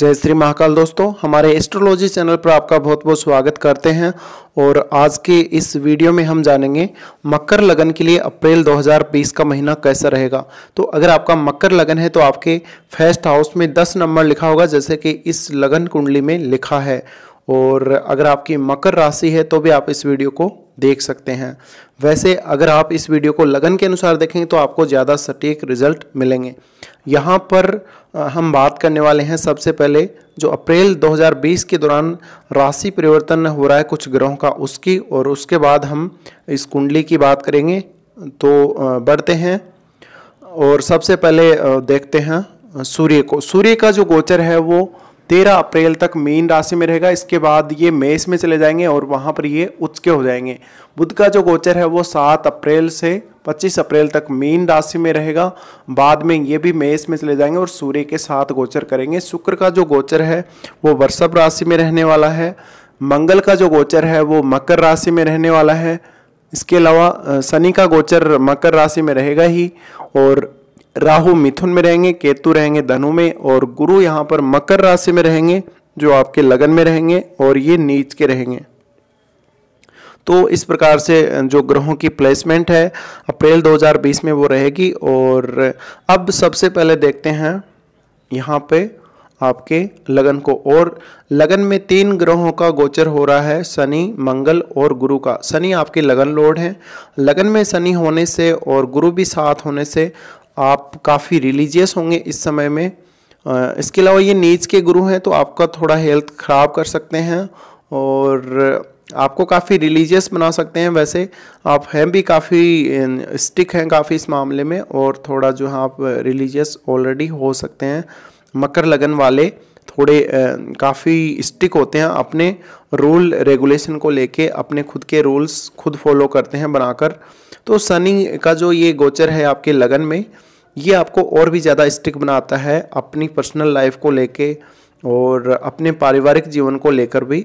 जय श्री महाकाल दोस्तों हमारे एस्ट्रोलॉजी चैनल पर आपका बहुत बहुत स्वागत करते हैं और आज के इस वीडियो में हम जानेंगे मकर लगन के लिए अप्रैल 2020 का महीना कैसा रहेगा तो अगर आपका मकर लगन है तो आपके फर्स्ट हाउस में 10 नंबर लिखा होगा जैसे कि इस लगन कुंडली में लिखा है और अगर आपकी मकर राशि है तो भी आप इस वीडियो को देख सकते हैं वैसे अगर आप इस वीडियो को लगन के अनुसार देखेंगे तो आपको ज़्यादा सटीक रिजल्ट मिलेंगे यहाँ पर हम बात करने वाले हैं सबसे पहले जो अप्रैल 2020 के दौरान राशि परिवर्तन हो रहा है कुछ ग्रहों का उसकी और उसके बाद हम इस कुंडली की बात करेंगे तो बढ़ते हैं और सबसे पहले देखते हैं सूर्य को सूर्य का जो गोचर है वो तेरह अप्रैल तक मीन राशि में रहेगा इसके बाद ये मेष में चले जाएंगे और वहाँ पर ये उचके हो जाएंगे बुध का जो गोचर है वो सात अप्रैल से पच्चीस अप्रैल तक मीन राशि में रहेगा बाद में ये भी मेष में चले जाएंगे और सूर्य के साथ गोचर करेंगे शुक्र का जो गोचर है वो वर्षभ राशि में रहने वाला है मंगल का जो गोचर है वो मकर राशि में रहने वाला है इसके अलावा शनि का गोचर मकर राशि में रहेगा ही और राहु मिथुन में रहेंगे केतु रहेंगे धनु में और गुरु यहाँ पर मकर राशि में रहेंगे जो आपके लगन में रहेंगे और ये नीच के रहेंगे तो इस प्रकार से जो ग्रहों की प्लेसमेंट है अप्रैल 2020 में वो रहेगी और अब सबसे पहले देखते हैं यहाँ पे आपके लगन को और लगन में तीन ग्रहों का गोचर हो रहा है शनि मंगल और गुरु का शनि आपके लगन लोड हैं लगन में शनि होने से और गुरु भी साथ होने से आप काफ़ी रिलीजियस होंगे इस समय में इसके अलावा ये नीच के गुरु हैं तो आपका थोड़ा हेल्थ ख़राब कर सकते हैं और आपको काफ़ी रिलीजियस बना सकते हैं वैसे आप हैं भी काफ़ी स्टिक हैं काफ़ी इस मामले में और थोड़ा जो है आप रिलीजियस ऑलरेडी हो सकते हैं मकर लगन वाले थोड़े काफ़ी स्टिक होते हैं अपने रूल रेगुलेशन को लेके अपने खुद के रूल्स खुद फॉलो करते हैं बनाकर तो सनी का जो ये गोचर है आपके लगन में ये आपको और भी ज़्यादा स्टिक बनाता है अपनी पर्सनल लाइफ को लेके और अपने पारिवारिक जीवन को लेकर भी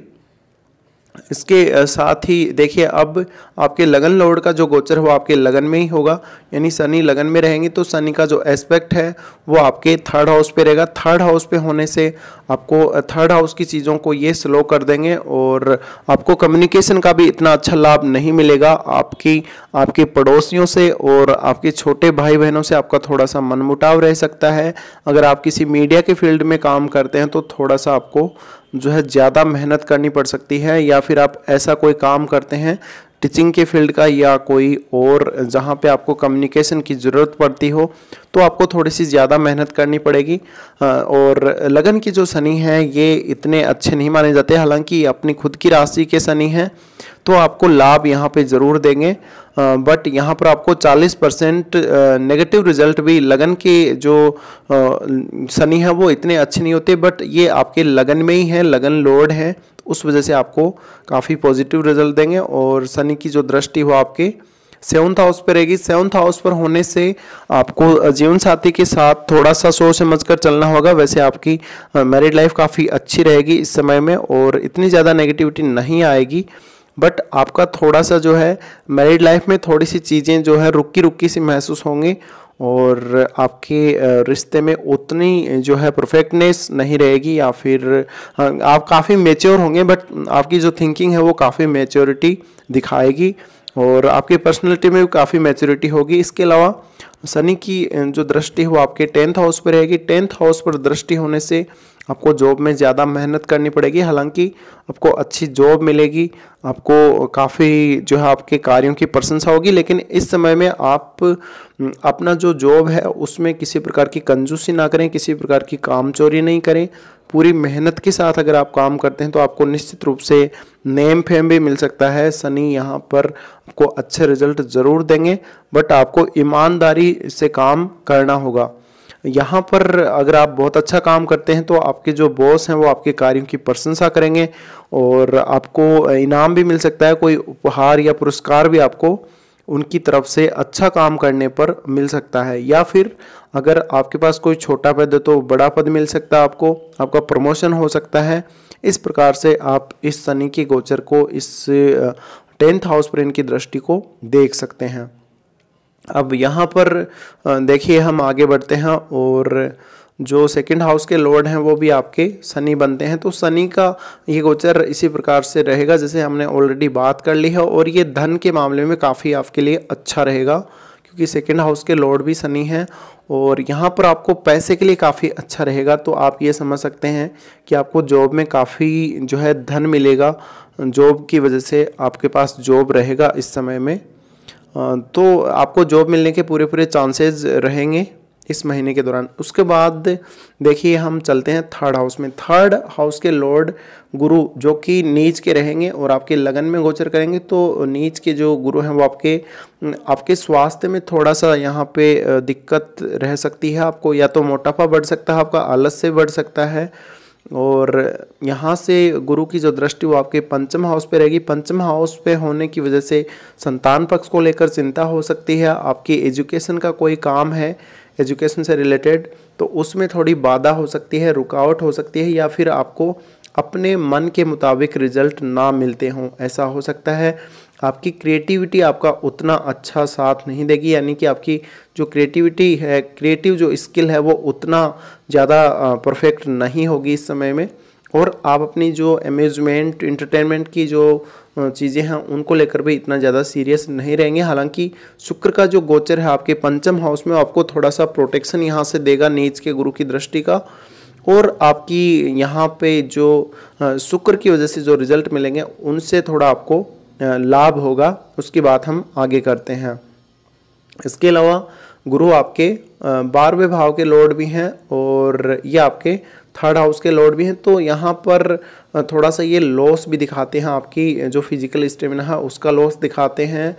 इसके साथ ही देखिए अब आपके लगन लोड का जो गोचर है वो आपके लगन में ही होगा यानी शनि लगन में रहेंगे तो शनि का जो एस्पेक्ट है वो आपके थर्ड हाउस पे रहेगा थर्ड हाउस पे होने से आपको थर्ड हाउस की चीज़ों को ये स्लो कर देंगे और आपको कम्युनिकेशन का भी इतना अच्छा लाभ नहीं मिलेगा आपकी आपके पड़ोसियों से और आपके छोटे भाई बहनों से आपका थोड़ा सा मनमुटाव रह सकता है अगर आप किसी मीडिया के फील्ड में काम करते हैं तो थोड़ा सा आपको जो है ज़्यादा मेहनत करनी पड़ सकती है या फिर आप ऐसा कोई काम करते हैं टीचिंग के फील्ड का या कोई और जहाँ पे आपको कम्युनिकेशन की ज़रूरत पड़ती हो तो आपको थोड़ी सी ज़्यादा मेहनत करनी पड़ेगी और लगन की जो शनि है ये इतने अच्छे नहीं माने जाते हालांकि अपनी खुद की राशि के शनि हैं तो आपको लाभ यहाँ पे ज़रूर देंगे बट यहाँ पर आपको 40 परसेंट नेगेटिव रिजल्ट भी लगन के जो शनि है वो इतने अच्छे नहीं होते बट ये आपके लगन में ही है लगन लोड है उस वजह से आपको काफ़ी पॉजिटिव रिजल्ट देंगे और शनि की जो दृष्टि हो आपके सेवन्थ हाउस पर रहेगी सेवंथ हाउस पर होने से आपको जीवन साथी के साथ थोड़ा सा सोच समझ कर चलना होगा वैसे आपकी मैरिड लाइफ काफ़ी अच्छी रहेगी इस समय में और इतनी ज़्यादा नेगेटिविटी नहीं आएगी बट आपका थोड़ा सा जो है मैरिड लाइफ में थोड़ी सी चीज़ें जो है रुकी रुकी सी महसूस होंगी और आपके रिश्ते में उतनी जो है परफेक्टनेस नहीं रहेगी या फिर आप काफ़ी मेच्योर होंगे बट आपकी जो थिंकिंग है वो काफ़ी मेच्योरिटी दिखाएगी और आपकी पर्सनैलिटी में भी काफ़ी मेच्योरिटी होगी इसके अलावा शनि की जो दृष्टि है वो आपके टेंथ हाउस पर रहेगी टेंथ हाउस पर दृष्टि होने से आपको जॉब में ज़्यादा मेहनत करनी पड़ेगी हालांकि आपको अच्छी जॉब मिलेगी आपको काफ़ी जो है आपके कार्यों की प्रशंसा होगी लेकिन इस समय में आप हम्म, अपना जो जॉब है उसमें किसी प्रकार की कंजूसी ना करें किसी प्रकार की काम चोरी नहीं करें पूरी मेहनत के साथ अगर आप काम करते हैं तो आपको निश्चित रूप से नेम फेम भी मिल सकता है सनी यहाँ पर आपको अच्छे रिजल्ट ज़रूर देंगे बट आपको ईमानदारी से काम करना होगा यहाँ पर अगर आप बहुत अच्छा काम करते हैं तो आपके जो बॉस हैं वो आपके कार्यों की प्रशंसा करेंगे और आपको इनाम भी मिल सकता है कोई उपहार या पुरस्कार भी आपको उनकी तरफ से अच्छा काम करने पर मिल सकता है या फिर अगर आपके पास कोई छोटा पद है तो बड़ा पद मिल सकता है आपको आपका प्रमोशन हो सकता है इस प्रकार से आप इस शनि के गोचर को इस टेंथ हाउस पर इनकी दृष्टि को देख सकते हैं अब यहाँ पर देखिए हम आगे बढ़ते हैं और जो सेकंड हाउस के लॉर्ड हैं वो भी आपके शनि बनते हैं तो शनि का ये गोचर इसी प्रकार से रहेगा जैसे हमने ऑलरेडी बात कर ली है और ये धन के मामले में काफ़ी आपके लिए अच्छा रहेगा क्योंकि सेकंड हाउस के लॉर्ड भी शनि हैं और यहाँ पर आपको पैसे के लिए काफ़ी अच्छा रहेगा तो आप ये समझ सकते हैं कि आपको जॉब में काफ़ी जो है धन मिलेगा जॉब की वजह से आपके पास जॉब रहेगा इस समय में तो आपको जॉब मिलने के पूरे पूरे चांसेस रहेंगे इस महीने के दौरान उसके बाद देखिए हम चलते हैं थर्ड हाउस में थर्ड हाउस के लॉर्ड गुरु जो कि नीच के रहेंगे और आपके लगन में गोचर करेंगे तो नीच के जो गुरु हैं वो आपके आपके स्वास्थ्य में थोड़ा सा यहाँ पे दिक्कत रह सकती है आपको या तो मोटापा बढ़ सकता है आपका आलस से बढ़ सकता है और यहाँ से गुरु की जो दृष्टि वो आपके पंचम हाउस पे रहेगी पंचम हाउस पे होने की वजह से संतान पक्ष को लेकर चिंता हो सकती है आपकी एजुकेशन का कोई काम है एजुकेशन से रिलेटेड तो उसमें थोड़ी बाधा हो सकती है रुकावट हो सकती है या फिर आपको अपने मन के मुताबिक रिजल्ट ना मिलते हों ऐसा हो सकता है आपकी क्रिएटिविटी आपका उतना अच्छा साथ नहीं देगी यानी कि आपकी जो क्रिएटिविटी है क्रिएटिव जो स्किल है वो उतना ज़्यादा परफेक्ट नहीं होगी इस समय में और आप अपनी जो एम्यूजमेंट इंटरटेनमेंट की जो चीज़ें हैं उनको लेकर भी इतना ज़्यादा सीरियस नहीं रहेंगे हालांकि शुक्र का जो गोचर है आपके पंचम हाउस में आपको थोड़ा सा प्रोटेक्शन यहाँ से देगा नीच के गुरु की दृष्टि का और आपकी यहाँ पे जो शुक्र की वजह से जो रिजल्ट मिलेंगे उनसे थोड़ा आपको लाभ होगा उसकी बात हम आगे करते हैं इसके अलावा गुरु आपके बारहवें भाव के लॉर्ड भी हैं और ये आपके थर्ड हाउस के लॉर्ड भी हैं तो यहाँ पर थोड़ा सा ये लॉस भी दिखाते हैं आपकी जो फिजिकल स्टेमिना है उसका लॉस दिखाते हैं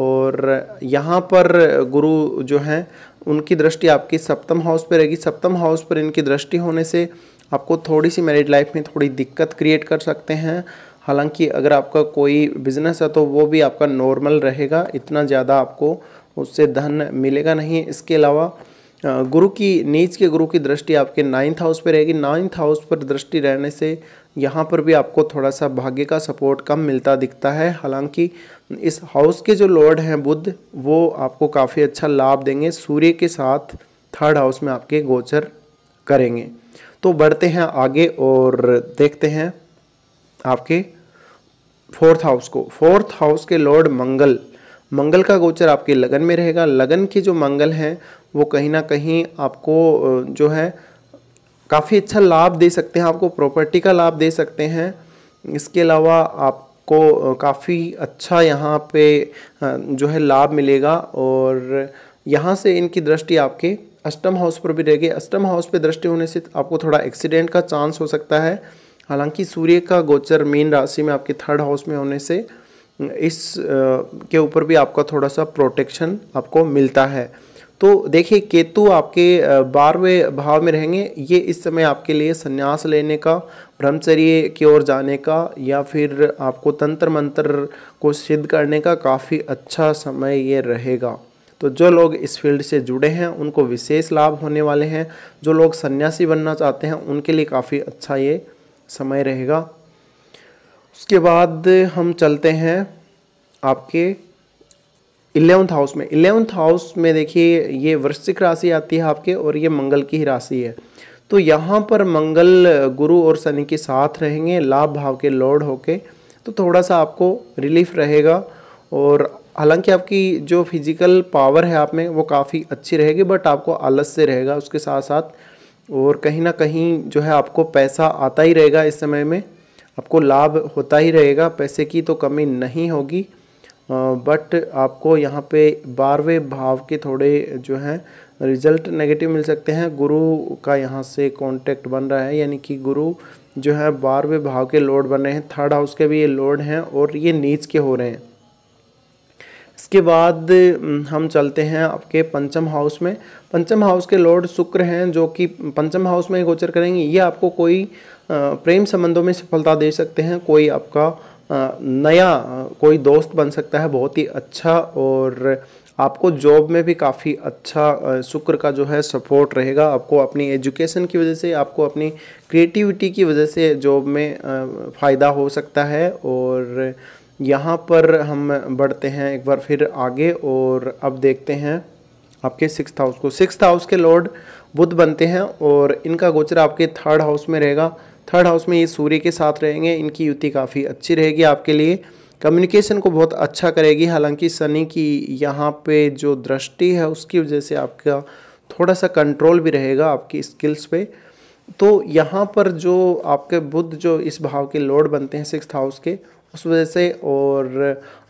और यहाँ पर गुरु जो हैं उनकी दृष्टि आपकी सप्तम हाउस पर रहेगी सप्तम हाउस पर इनकी दृष्टि होने से आपको थोड़ी सी मैरिड लाइफ में थोड़ी दिक्कत क्रिएट कर सकते हैं हालांकि अगर आपका कोई बिजनेस है तो वो भी आपका नॉर्मल रहेगा इतना ज़्यादा आपको उससे धन मिलेगा नहीं इसके अलावा गुरु की नीच के गुरु की दृष्टि आपके नाइन्थ हाउस पर रहेगी नाइन्थ हाउस पर दृष्टि रहने से यहाँ पर भी आपको थोड़ा सा भाग्य का सपोर्ट कम मिलता दिखता है हालांकि इस हाउस के जो लॉर्ड हैं बुद्ध वो आपको काफ़ी अच्छा लाभ देंगे सूर्य के साथ थर्ड हाउस में आपके गोचर करेंगे तो बढ़ते हैं आगे और देखते हैं आपके फोर्थ हाउस को फोर्थ हाउस के लॉर्ड मंगल मंगल का गोचर आपके लगन में रहेगा लगन के जो मंगल हैं वो कहीं ना कहीं आपको जो है काफ़ी अच्छा लाभ दे सकते हैं आपको प्रॉपर्टी का लाभ दे सकते हैं इसके अलावा आपको काफ़ी अच्छा यहाँ पे जो है लाभ मिलेगा और यहाँ से इनकी दृष्टि आपके अष्टम हाउस पर भी रहेगी अष्टम हाउस पे दृष्टि होने से आपको थोड़ा एक्सीडेंट का चांस हो सकता है हालांकि सूर्य का गोचर मीन राशि में आपके थर्ड हाउस में होने से इस के ऊपर भी आपका थोड़ा सा प्रोटेक्शन आपको मिलता है तो देखिए केतु आपके बारहवें भाव में रहेंगे ये इस समय आपके लिए संन्यास लेने का ब्रह्मचर्य की ओर जाने का या फिर आपको तंत्र मंत्र को सिद्ध करने का काफ़ी अच्छा समय ये रहेगा तो जो लोग इस फील्ड से जुड़े हैं उनको विशेष लाभ होने वाले हैं जो लोग सन्यासी बनना चाहते हैं उनके लिए काफ़ी अच्छा ये समय रहेगा उसके बाद हम चलते हैं आपके इलेवंथ हाउस में इलेवंथ हाउस में देखिए ये वृश्चिक राशि आती है आपके और ये मंगल की ही राशि है तो यहाँ पर मंगल गुरु और शनि के साथ रहेंगे लाभ भाव के लॉर्ड होके तो थोड़ा सा आपको रिलीफ रहेगा और हालांकि आपकी जो फिजिकल पावर है आप में वो काफ़ी अच्छी रहेगी बट आपको आलस से रहेगा उसके साथ साथ और कहीं ना कहीं जो है आपको पैसा आता ही रहेगा इस समय में आपको लाभ होता ही रहेगा पैसे की तो कमी नहीं होगी बट आपको यहाँ पे बारहवें भाव के थोड़े जो हैं रिजल्ट नेगेटिव मिल सकते हैं गुरु का यहाँ से कांटेक्ट बन रहा है यानी कि गुरु जो है बारहवें भाव के लॉर्ड बन रहे हैं थर्ड हाउस के भी ये लॉर्ड हैं और ये नीच के हो रहे हैं इसके बाद हम चलते हैं आपके पंचम हाउस में पंचम हाउस के लॉर्ड शुक्र हैं जो कि पंचम हाउस में गोचर करेंगे ये आपको कोई प्रेम संबंधों में सफलता दे सकते हैं कोई आपका नया कोई दोस्त बन सकता है बहुत ही अच्छा और आपको जॉब में भी काफ़ी अच्छा शुक्र का जो है सपोर्ट रहेगा आपको अपनी एजुकेशन की वजह से आपको अपनी क्रिएटिविटी की वजह से जॉब में फ़ायदा हो सकता है और यहाँ पर हम बढ़ते हैं एक बार फिर आगे और अब देखते हैं आपके सिक्स हाउस को सिक्स हाउस के लॉर्ड बुध बनते हैं और इनका गोचर आपके थर्ड हाउस में रहेगा थर्ड हाउस में ये सूर्य के साथ रहेंगे इनकी युति काफ़ी अच्छी रहेगी आपके लिए कम्युनिकेशन को बहुत अच्छा करेगी हालांकि शनि की यहाँ पे जो दृष्टि है उसकी वजह से आपका थोड़ा सा कंट्रोल भी रहेगा आपकी स्किल्स पे तो यहाँ पर जो आपके बुद्ध जो इस भाव के लॉर्ड बनते हैं सिक्स हाउस के उस वजह से और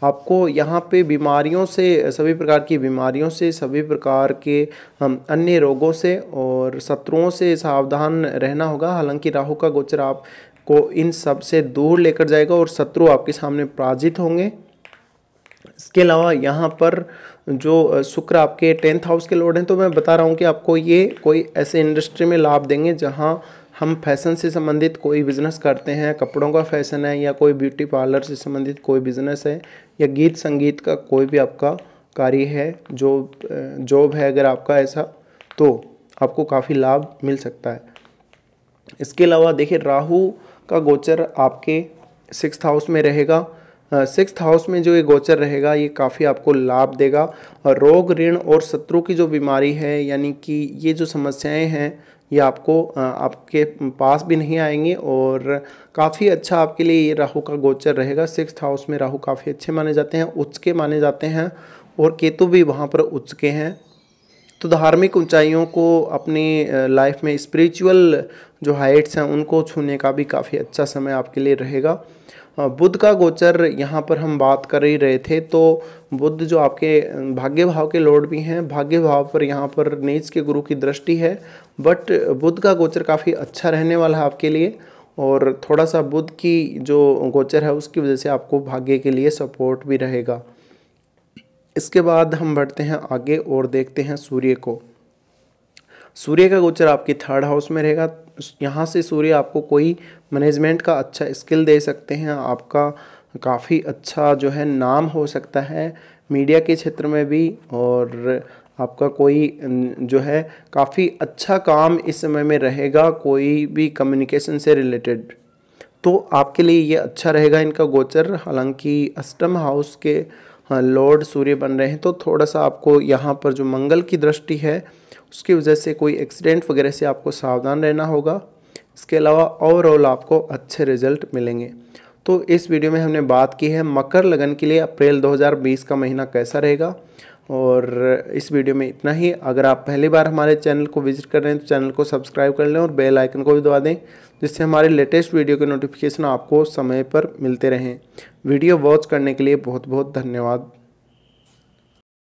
आपको यहाँ पे बीमारियों से सभी प्रकार की बीमारियों से सभी प्रकार के अन्य रोगों से और शत्रुओं से सावधान रहना होगा हालांकि राहु का गोचर आपको इन सब से दूर लेकर जाएगा और शत्रु आपके सामने पराजित होंगे इसके अलावा यहाँ पर जो शुक्र आपके टेंथ हाउस के लॉर्ड हैं तो मैं बता रहा हूँ कि आपको ये कोई ऐसे इंडस्ट्री में लाभ देंगे जहाँ हम फैशन से संबंधित कोई बिज़नेस करते हैं कपड़ों का फैशन है या कोई ब्यूटी पार्लर से संबंधित कोई बिज़नेस है या गीत संगीत का कोई भी आपका कार्य है जो जॉब है अगर आपका ऐसा तो आपको काफ़ी लाभ मिल सकता है इसके अलावा देखिए राहु का गोचर आपके सिक्स हाउस में रहेगा सिक्स हाउस में जो ये गोचर रहेगा ये काफ़ी आपको लाभ देगा और रोग ऋण और शत्रु की जो बीमारी है यानी कि ये जो समस्याएं हैं ये आपको आपके पास भी नहीं आएंगे और काफ़ी अच्छा आपके लिए ये राहु का गोचर रहेगा सिक्स हाउस में राहु काफ़ी अच्छे माने जाते हैं उच्च के माने जाते हैं और केतु भी वहाँ पर उच्च के हैं तो धार्मिक ऊंचाइयों को अपनी लाइफ में स्पिरिचुअल जो हाइट्स हैं उनको छूने का भी काफ़ी अच्छा समय आपके लिए रहेगा बुद्ध का गोचर यहाँ पर हम बात कर ही रहे थे तो बुद्ध जो आपके भाग्य भाव के लॉर्ड भी हैं भाग्य भाव पर यहाँ पर नीच के गुरु की दृष्टि है बट बुद्ध का गोचर काफ़ी अच्छा रहने वाला है आपके लिए और थोड़ा सा बुद्ध की जो गोचर है उसकी वजह से आपको भाग्य के लिए सपोर्ट भी रहेगा इसके बाद हम बढ़ते हैं आगे और देखते हैं सूर्य को सूर्य का गोचर आपके थर्ड हाउस में रहेगा यहाँ से सूर्य आपको कोई मैनेजमेंट का अच्छा स्किल दे सकते हैं आपका काफ़ी अच्छा जो है नाम हो सकता है मीडिया के क्षेत्र में भी और आपका कोई जो है काफ़ी अच्छा काम इस समय में रहेगा कोई भी कम्युनिकेशन से रिलेटेड तो आपके लिए ये अच्छा रहेगा इनका गोचर हालांकि अष्टम हाउस के लॉर्ड सूर्य बन रहे हैं तो थोड़ा सा आपको यहाँ पर जो मंगल की दृष्टि है उसकी वजह से कोई एक्सीडेंट वगैरह से आपको सावधान रहना होगा इसके अलावा ओवरऑल आपको अच्छे रिजल्ट मिलेंगे तो इस वीडियो में हमने बात की है मकर लगन के लिए अप्रैल 2020 का महीना कैसा रहेगा और इस वीडियो में इतना ही अगर आप पहली बार हमारे चैनल को विजिट कर रहे हैं तो चैनल को सब्सक्राइब कर लें और बेल आइकन को भी दबा दें जिससे हमारे लेटेस्ट वीडियो के नोटिफिकेशन आपको समय पर मिलते रहें वीडियो वॉच करने के लिए बहुत बहुत धन्यवाद